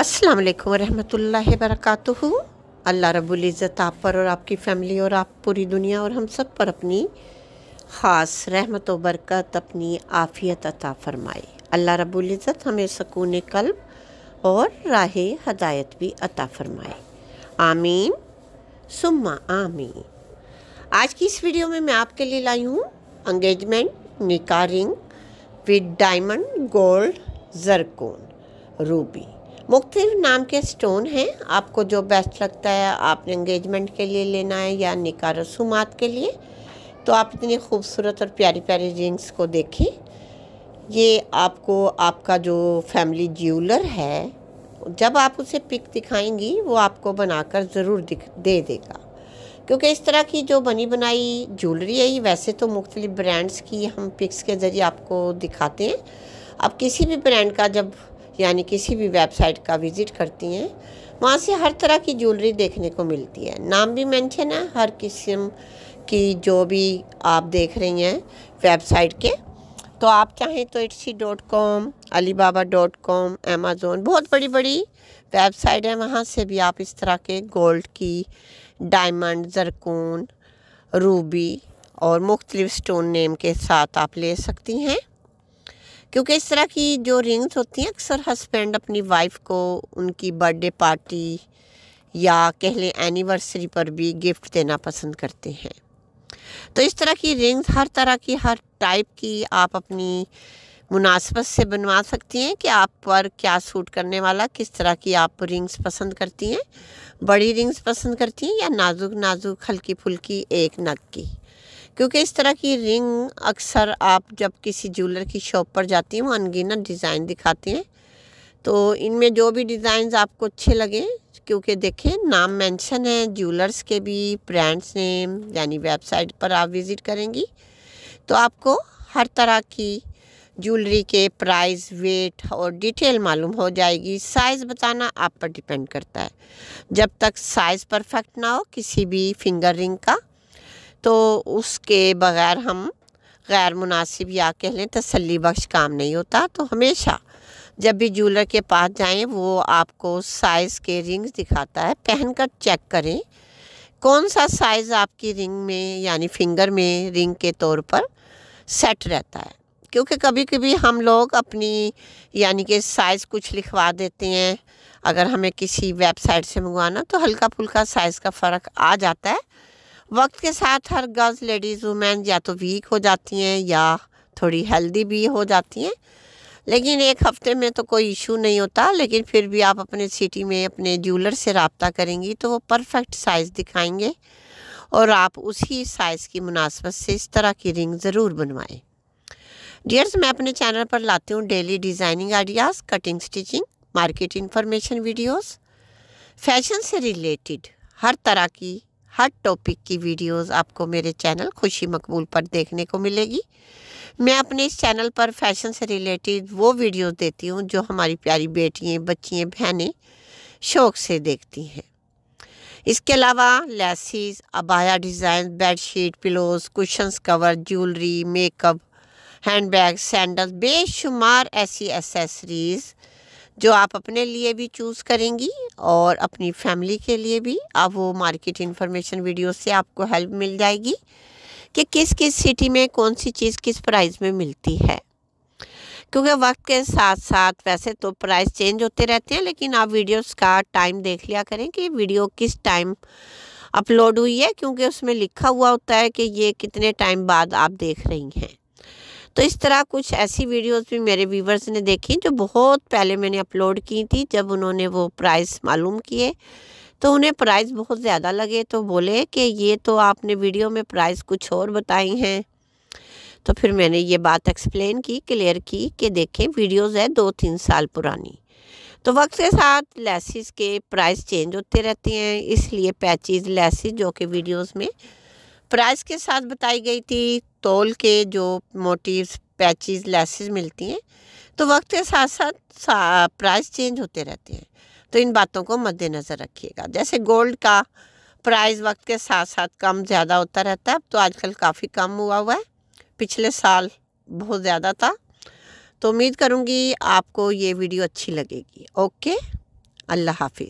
अस्सलाम वालेकुम रहमतुल्लाहि अल्लाह रब्बुल इज़्ज़त आप पर और आपकी फ़ैमिली और आप पूरी दुनिया और हम सब पर अपनी ख़ास रहमत व बरकत अपनी आफ़ियत अता फ़रमाए अल्लाह रब्बुल इज़्ज़त हमें सकून कल्ब और राह हदायत भी अता फ़रमाए आमीन सुम्मा आमीन आज की इस वीडियो में मैं आपके लिए लाई हूँ अंगेजमेंट निकारिंग with diamond gold zircon ruby मुख्तलिफ नाम के स्टोन हैं आपको जो बेस्ट लगता है आपने इंगेजमेंट के लिए लेना है या निका रसूमात के लिए तो आप इतनी खूबसूरत और प्यारी प्यारी रिंग्स को देखें ये आपको आपका जो फैमिली ज्यूलर है जब आप उसे पिक दिखाएंगी वो आपको बनाकर ज़रूर दिख दे देगा क्योंकि इस तरह की जो बनी बनाई ज्वेलरी है ये वैसे तो मुख्तलिफ ब्रांड्स की हम पिक्स के ज़रिए आपको दिखाते हैं आप किसी भी ब्रांड का जब यानी किसी भी वेबसाइट का विज़िट करती हैं वहाँ से हर तरह की ज्वेलरी देखने को मिलती है नाम भी मेंशन है हर किस्म की जो भी आप देख रही हैं वेबसाइट के तो आप चाहें तो Etsy dot com Alibaba dot com Amazon बहुत बड़ी बड़ी वेबसाइट है वहाँ से भी आप इस तरह के गोल्ड की डायमंड ज़रकून रूबी और मुख्तलिफ स्टोन नेम के साथ आप ले सकती हैं क्योंकि इस तरह की जो रिंग्स होती हैं अक्सर हस्बैंड अपनी वाइफ को उनकी बर्थडे पार्टी या कह लें एनिवर्सरी पर भी गिफ्ट देना पसंद करते हैं तो इस तरह की रिंग्स हर तरह की हर टाइप की आप अपनी मुनासबत से बनवा सकती हैं कि आप पर क्या सूट करने वाला किस तरह की आप रिंग्स पसंद करती हैं बड़ी रिंग्स पसंद करती हैं या नाजुक नाजुक हल्की फुल्की एक नग की क्योंकि इस तरह की रिंग अक्सर आप जब किसी ज्वेलर की शॉप पर जाती हैं वो अनगिनत डिज़ाइन दिखाते हैं तो इनमें जो भी डिज़ाइन आपको अच्छे लगे क्योंकि देखें नाम मेंशन है ज्वेलर्स के भी ब्रांड्स नेम यानी वेबसाइट पर आप विज़िट करेंगी तो आपको हर तरह की ज्वेलरी के प्राइस वेट और डिटेल मालूम हो जाएगी साइज़ बताना आप पर डिपेंड करता है जब तक साइज़ परफेक्ट ना हो किसी भी फिंगर रिंग का तो उसके बग़ैर हम गैर मुनासिब या कह लें तसली बख्श काम नहीं होता तो हमेशा जब भी जूलर के पास जाएं वो आपको साइज़ के रिंग्स दिखाता है पहन कर चेक करें कौन सा साइज़ आपकी रिंग में यानी फिंगर में रिंग के तौर पर सेट रहता है क्योंकि कभी कभी हम लोग अपनी यानी कि साइज़ कुछ लिखवा देते हैं अगर हमें किसी वेबसाइट से मंगवाना तो हल्का फुल्का साइज़ का फ़र्क आ जाता है वक्त के साथ हर गर्ल्स लेडीज़ वुमेन या तो वीक हो जाती हैं या थोड़ी हेल्दी भी हो जाती हैं लेकिन एक हफ़्ते में तो कोई इशू नहीं होता लेकिन फिर भी आप अपने सिटी में अपने ज्वेलर से रबता करेंगी तो वो परफेक्ट साइज़ दिखाएंगे और आप उसी साइज़ की मुनासबत से इस तरह की रिंग ज़रूर बनवाएं डियर्स मैं अपने चैनल पर लाती हूँ daily designing ideas cutting stitching market information videos fashion से रिलेटेड हर तरह की हर टॉपिक की वीडियोस आपको मेरे चैनल खुशी मकबूल पर देखने को मिलेगी मैं अपने इस चैनल पर फैशन से रिलेटेड वो वीडियोस देती हूँ जो हमारी प्यारी बेटियाँ बच्चियाँ बहनें शौक़ से देखती हैं इसके अलावा लेसिस अबाया design bedsheet pillows cushions cover jewellery makeup hand bag sandal बेशुमार ऐसी एसेसरीज़ जो आप अपने लिए भी चूज़ करेंगी और अपनी फैमिली के लिए भी अब वो मार्केट इन्फॉर्मेशन वीडियो से आपको हेल्प मिल जाएगी कि किस किस सिटी में कौन सी चीज़ किस प्राइस में मिलती है क्योंकि वक्त के साथ साथ वैसे तो प्राइस चेंज होते रहते हैं लेकिन आप वीडियोस का टाइम देख लिया करें कि वीडियो किस टाइम अपलोड हुई है क्योंकि उसमें लिखा हुआ होता है कि ये कितने टाइम बाद आप देख रही हैं तो इस तरह कुछ ऐसी वीडियोस भी मेरे व्यूवर्स ने देखी जो बहुत पहले मैंने अपलोड की थी जब उन्होंने वो प्राइस मालूम किए तो उन्हें प्राइस बहुत ज़्यादा लगे तो बोले कि ये तो आपने वीडियो में प्राइस कुछ और बताई हैं तो फिर मैंने ये बात एक्सप्लेन की क्लियर की कि देखें वीडियोज़ है दो तीन साल पुरानी तो वक्त के साथ लेसिस के प्राइस चेंज होते रहते हैं इसलिए पैचिज लेसिस जो कि वीडियोज़ में प्राइस के साथ बताई गई थी तोल के जो मोटिवस पैचेस लेसेस मिलती हैं तो वक्त के साथ साथ सा, प्राइस चेंज होते रहते हैं तो इन बातों को मद्देनज़र रखिएगा जैसे गोल्ड का प्राइस वक्त के साथ साथ कम ज़्यादा होता रहता है अब तो आजकल काफ़ी कम हुआ हुआ है पिछले साल बहुत ज़्यादा था तो उम्मीद करूँगी आपको ये वीडियो अच्छी लगेगी ओके अल्लाह हाफिज़